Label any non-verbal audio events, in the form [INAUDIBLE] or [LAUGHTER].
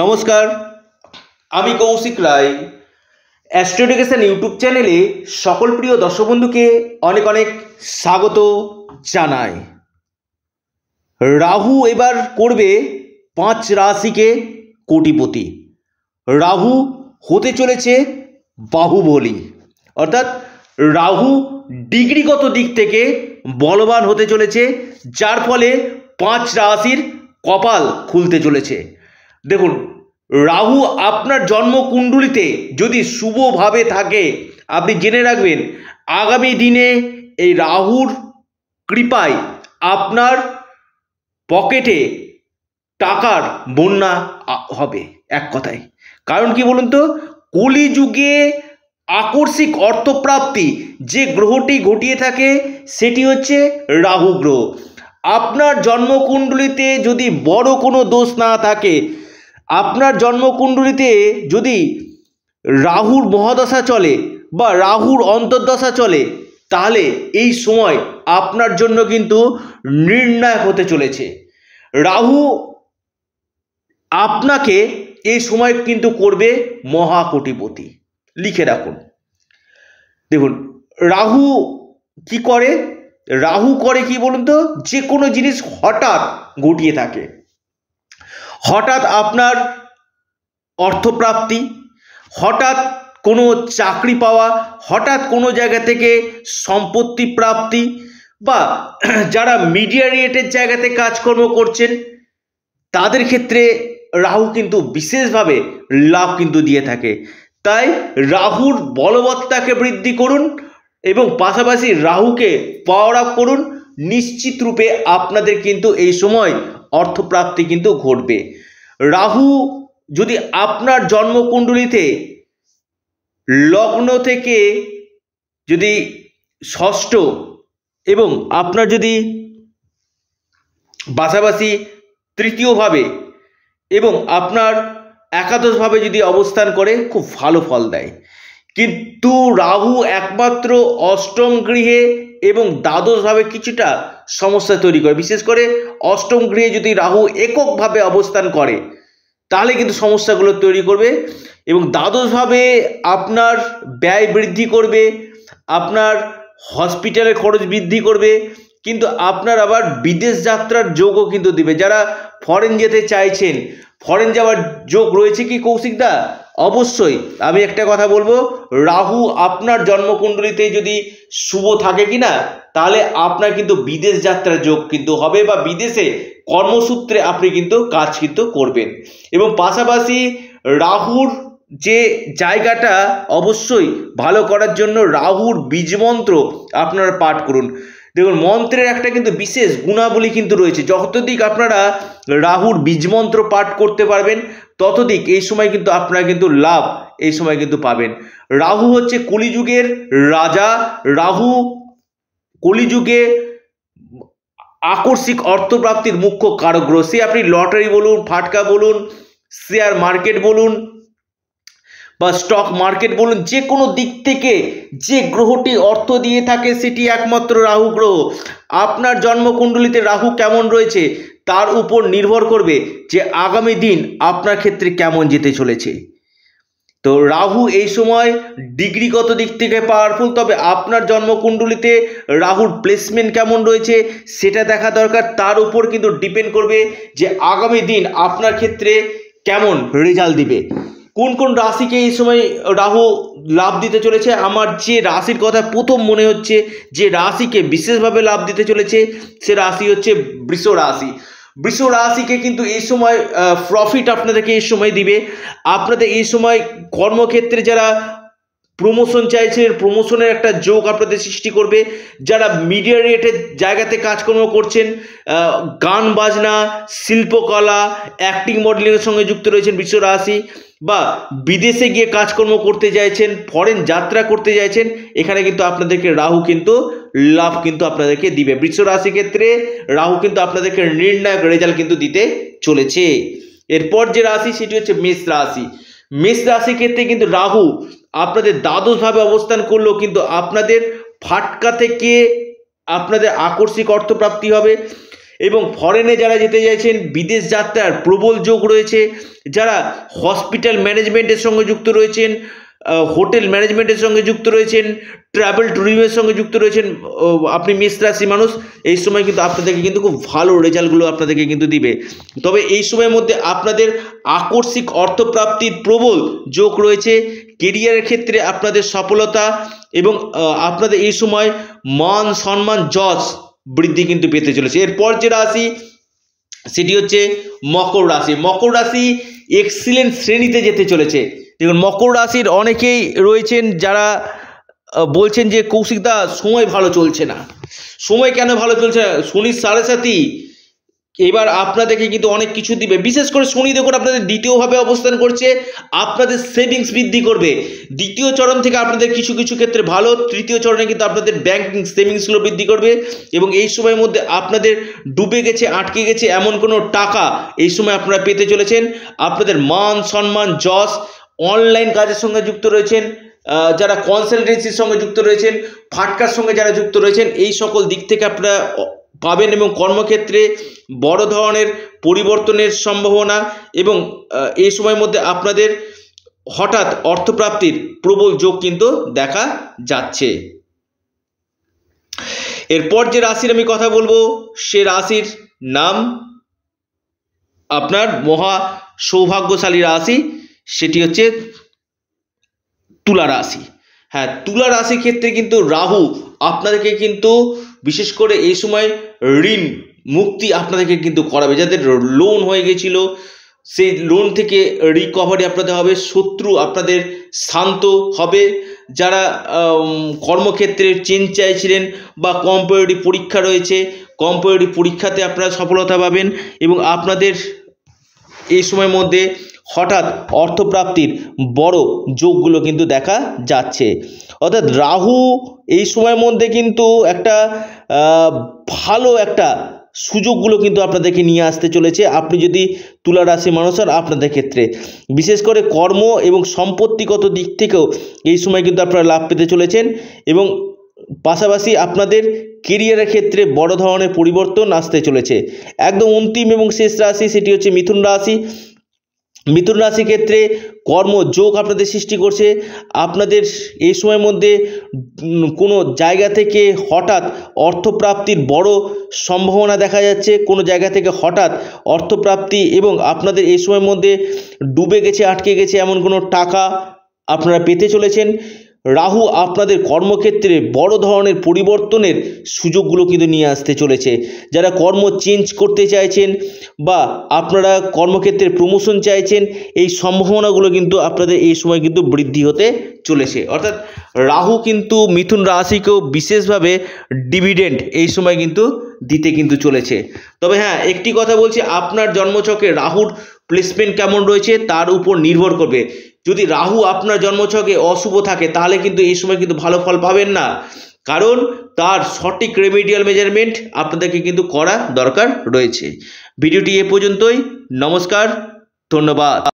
নমস্কার আমি কৌশিক রায় অ্যাস্ট্রোডিকেশন ইউটিউব চ্যানেলে সকল প্রিয় দর্শক বন্ধুকে অনেক অনেক স্বাগত জানাই রাহু এবার করবে পাঁচ রাশিকে কোটিপতি রাহু হতে চলেছে বাহুবলী অর্থাৎ রাহু ডিগ্রিগত দিক থেকে বলবান হতে চলেছে যার ফলে পাঁচ রাশির কপাল খুলতে চলেছে দেখুন রাহু আপনার জন্মকুণ্ডলিতে যদি শুভভাবে থাকে আপনি জেনে রাখবেন আগামী দিনে এই রাহুর কৃপায় আপনার পকেটে টাকার বন্যা হবে এক কথায় কারণ কি বলুন তো কলিযুগে আকস্মিক অর্থপ্রাপ্তি যে গ্রহটি ঘটিয়ে থাকে সেটি হচ্ছে রাহু গ্রহ আপনার জন্মকুণ্ডলিতে যদি বড় কোনো দোষ না থাকে আপনার জন্মকুণ্ডলিতে যদি রাহুর মহাদশা চলে বা রাহুর অন্তর্দশা চলে তাহলে এই সময় আপনার জন্য কিন্তু নির্ণায়ক হতে চলেছে রাহু আপনাকে এই সময় কিন্তু করবে মহাকোটিপতি লিখে রাখুন দেখুন রাহু কি করে রাহু করে কি বলুন তো যে কোনো জিনিস হঠাৎ ঘটিয়ে থাকে হঠাৎ আপনার অর্থপ্রাপ্তি হঠাৎ কোনো চাকরি পাওয়া হঠাৎ কোনো জায়গা থেকে সম্পত্তি প্রাপ্তি বা [CLEARS THROAT] যারা মিডিয়া রিয়েটের জায়গাতে কাজকর্ম করছেন তাদের ক্ষেত্রে রাহু কিন্তু বিশেষভাবে লাভ কিন্তু দিয়ে থাকে তাই রাহুর বলবত্তাকে বৃদ্ধি করুন এবং পাশাপাশি রাহুকে পাওয়ার আপ করুন নিশ্চিত রূপে আপনাদের কিন্তু এই সময় অর্থপ্রাপ্তি কিন্তু ঘটবে রাহু যদি আপনার জন্মকুণ্ডলিতে লগ্ন থেকে যদি ষষ্ঠ এবং আপনার যদি পাশাপাশি তৃতীয়ভাবে এবং আপনার একাদশভাবে যদি অবস্থান করে খুব ভালো ফল দেয় কিন্তু রাহু একমাত্র অষ্টম গৃহে এবং দ্বাদশভাবে কিছুটা সমস্যা তৈরি করে বিশেষ করে অষ্টম গৃহে যদি রাহু এককভাবে অবস্থান করে তাহলে কিন্তু সমস্যাগুলো তৈরি করবে এবং দ্বাদশভাবে আপনার ব্যয় বৃদ্ধি করবে আপনার হসপিটালের খরচ বৃদ্ধি করবে কিন্তু আপনার আবার বিদেশ যাত্রার যোগও কিন্তু দিবে যারা ফরেন যেতে চাইছেন ফরেন যাওয়ার যোগ রয়েছে কি কৌশিকদা অবশ্যই আমি একটা কথা বলবো রাহু আপনার জন্মকুণ্ডলিতে যদি শুভ থাকে কি না তাহলে আপনার কিন্তু বিদেশ যাত্রার যোগ কিন্তু হবে বা বিদেশে কর্মসূত্রে আপনি কিন্তু কাজ কিন্তু করবেন এবং পাশাপাশি রাহুর যে জায়গাটা অবশ্যই ভালো করার জন্য রাহুর বীজমন্ত্র আপনারা পাঠ করুন দেখুন মন্ত্রের একটা কিন্তু বিশেষ গুণাবলী কিন্তু রয়েছে যতদিক আপনারা রাহুর বীজমন্ত্র পাঠ করতে পারবেন ততদিক এই সময় কিন্তু আপনারা কিন্তু লাভ এই সময় কিন্তু পাবেন রাহু হচ্ছে কলিযুগের রাজা রাহু কলিযুগে আকস্মিক অর্থপ্রাপ্তির মুখ্য কারক সে আপনি লটারি বলুন ফাটকা বলুন শেয়ার মার্কেট বলুন বা স্টক মার্কেট বলুন যে কোনো দিক থেকে যে গ্রহটি অর্থ দিয়ে থাকে সেটি একমাত্র রাহু গ্রহ আপনার জন্মকুণ্ডলিতে রাহু কেমন রয়েছে তার উপর নির্ভর করবে যে আগামী দিন আপনার ক্ষেত্রে কেমন যেতে চলেছে তো রাহু এই সময় ডিগ্রিগত দিক থেকে পাওয়ারফুল তবে আপনার জন্মকুণ্ডলিতে রাহুর প্লেসমেন্ট কেমন রয়েছে সেটা দেখা দরকার তার উপর কিন্তু ডিপেন্ড করবে যে আগামী দিন আপনার ক্ষেত্রে কেমন রেজাল্ট দিবে কোন কোন রাশিকে এই সময় রাহু লাভ দিতে চলেছে আমার যে রাশির কথা প্রথম মনে হচ্ছে যে রাশিকে বিশেষভাবে লাভ দিতে চলেছে সে রাশি হচ্ছে বৃষ রাশি বৃষ রাশিকে কিন্তু এই সময় প্রফিট আপনাদেরকে এই সময় দিবে আপনাদের এই সময় কর্মক্ষেত্রে যারা প্রমোশন চাইছেন প্রমোশনের একটা যোগ আপনাদের সৃষ্টি করবে যারা মিডিয়া রেটের জায়গাতে কাজকর্ম করছেন গান বাজনা শিল্পকলা অ্যাক্টিং মডেলিংয়ের সঙ্গে যুক্ত রয়েছেন বিশ্ব রাশি বা বিদেশে গিয়ে কাজকর্ম করতে চাইছেন ফরেন যাত্রা করতে চাইছেন এখানে কিন্তু আপনাদেরকে রাহু কিন্তু লাভ কিন্তু আপনাদেরকে দিবে বৃক্ষ রাশি ক্ষেত্রে রাহু কিন্তু আপনাদেরকে নির্ণায়ক রেজাল্ট কিন্তু দিতে চলেছে এরপর যে রাশি সেটি হচ্ছে মেষ রাশি মেষ রাশি ক্ষেত্রে কিন্তু রাহু আপনাদের দ্বাদশভাবে অবস্থান করলেও কিন্তু আপনাদের ফাটকা থেকে আপনাদের আকস্মিক অর্থপ্রাপ্তি হবে এবং ফরেনে যারা যেতে চাইছেন বিদেশ যাত্রার প্রবল যোগ রয়েছে যারা হসপিটাল ম্যানেজমেন্টের সঙ্গে যুক্ত রয়েছেন হোটেল ম্যানেজমেন্টের সঙ্গে যুক্ত রয়েছেন ট্রাভেল ট্যুরিজমের সঙ্গে যুক্ত রয়েছেন আপনি মিস রাশি মানুষ এই সময় কিন্তু আপনাদেরকে কিন্তু খুব ভালো রেজাল্টগুলো আপনাদেরকে কিন্তু দিবে তবে এই সময়ের মধ্যে আপনাদের আকস্মিক অর্থপ্রাপ্তির প্রবল যোগ রয়েছে কেরিয়ারের ক্ষেত্রে আপনাদের সফলতা এবং আপনাদের এই সময় মান সম্মান যশ বৃদ্ধি কিন্তু পেতে চলেছে এরপর যে রাশি সেটি হচ্ছে মকর রাশি মকর রাশি এক্সিলেন্ট শ্রেণীতে যেতে চলেছে দেখুন মকর রাশির অনেকেই রয়েছেন যারা বলছেন যে কৌশিকদা সময় ভালো চলছে না সময় কেন ভালো চলছে শনির সাড়ে সাথী এবার আপনাদেরকে কিন্তু অনেক কিছু দিবে বিশেষ করে শনি দেখুন আপনাদের দ্বিতীয়ভাবে অবস্থান করছে আপনাদের সেভিংস বৃদ্ধি করবে দ্বিতীয় চরণ থেকে আপনাদের কিছু কিছু ক্ষেত্রে ভালো তৃতীয় চরণে কিন্তু আপনাদের ব্যাংকিং সেভিংসগুলো বৃদ্ধি করবে এবং এই সময়ের মধ্যে আপনাদের ডুবে গেছে আটকে গেছে এমন কোনো টাকা এই সময় আপনারা পেতে চলেছেন আপনাদের মান সম্মান যশ অনলাইন কাজের সঙ্গে যুক্ত রয়েছেন যারা কনসালটেন্সির সঙ্গে যুক্ত রয়েছেন ফাটকার সঙ্গে যারা যুক্ত রয়েছেন এই সকল দিক থেকে আপনারা পাবেন এবং কর্মক্ষেত্রে বড় ধরনের পরিবর্তনের সম্ভাবনা এবং এই সময়ের মধ্যে আপনাদের হঠাৎ অর্থপ্রাপ্তির প্রবল যোগ কিন্তু দেখা যাচ্ছে এরপর যে রাশির আমি কথা বলবো সে রাশির নাম আপনার মহা সৌভাগ্যশালী রাশি সেটি হচ্ছে তুলা রাশি হ্যাঁ তুলা রাশির ক্ষেত্রে কিন্তু রাহু আপনাদেরকে কিন্তু বিশেষ করে এই সময় ঋণ মুক্তি আপনাদেরকে কিন্তু করাবে যাদের লোন হয়ে গেছিল সেই লোন থেকে রিকভারি আপনাদের হবে শত্রু আপনাদের শান্ত হবে যারা কর্মক্ষেত্রে চেঞ্জ চাইছিলেন বা কম্পিটিভ পরীক্ষা রয়েছে কম্পিটিভ পরীক্ষাতে আপনারা সফলতা পাবেন এবং আপনাদের এই সময়ের মধ্যে হঠাৎ অর্থপ্রাপ্তির বড় যোগগুলো কিন্তু দেখা যাচ্ছে অর্থাৎ রাহু এই সময়ের মধ্যে কিন্তু একটা ভালো একটা সুযোগগুলো কিন্তু আপনাদেরকে নিয়ে আসতে চলেছে আপনি যদি তুলা রাশি মানুষ আর আপনাদের ক্ষেত্রে বিশেষ করে কর্ম এবং সম্পত্তিগত দিক থেকেও এই সময় কিন্তু আপনারা লাভ পেতে চলেছেন এবং পাশাপাশি আপনাদের কেরিয়ারের ক্ষেত্রে বড় ধরনের পরিবর্তন আসতে চলেছে একদম অন্তিম এবং শেষ রাশি সেটি হচ্ছে মিথুন রাশি মিথুন রাশি ক্ষেত্রে কর্মযোগ আপনাদের সৃষ্টি করছে আপনাদের এই সময়ের মধ্যে কোনো জায়গা থেকে হঠাৎ অর্থপ্রাপ্তির বড় সম্ভাবনা দেখা যাচ্ছে কোনো জায়গা থেকে হঠাৎ অর্থপ্রাপ্তি এবং আপনাদের এই সময়ের মধ্যে ডুবে গেছে আটকে গেছে এমন কোনো টাকা আপনারা পেতে চলেছেন রাহু আপনাদের কর্মক্ষেত্রে বড় ধরনের পরিবর্তনের সুযোগগুলো কিন্তু নিয়ে আসতে চলেছে যারা কর্ম চেঞ্জ করতে চাইছেন বা আপনারা কর্মক্ষেত্রে প্রমোশন চাইছেন এই সম্ভাবনাগুলো কিন্তু আপনাদের এই সময় কিন্তু বৃদ্ধি হতে চলেছে অর্থাৎ রাহু কিন্তু মিথুন রাশিকেও বিশেষভাবে ডিভিডেন্ট এই সময় কিন্তু দিতে কিন্তু চলেছে তবে হ্যাঁ একটি কথা বলছি আপনার জন্মচকে রাহুর প্লেসমেন্ট কেমন রয়েছে তার উপর নির্ভর করবে যদি রাহু আপনার জন্মছকে অশুভ থাকে তাহলে কিন্তু এই সময় কিন্তু ভালো ফল পাবেন না কারণ তার সঠিক রেমিডিয়াল মেজারমেন্ট আপনাদেরকে কিন্তু করা দরকার রয়েছে ভিডিওটি এ পর্যন্তই নমস্কার ধন্যবাদ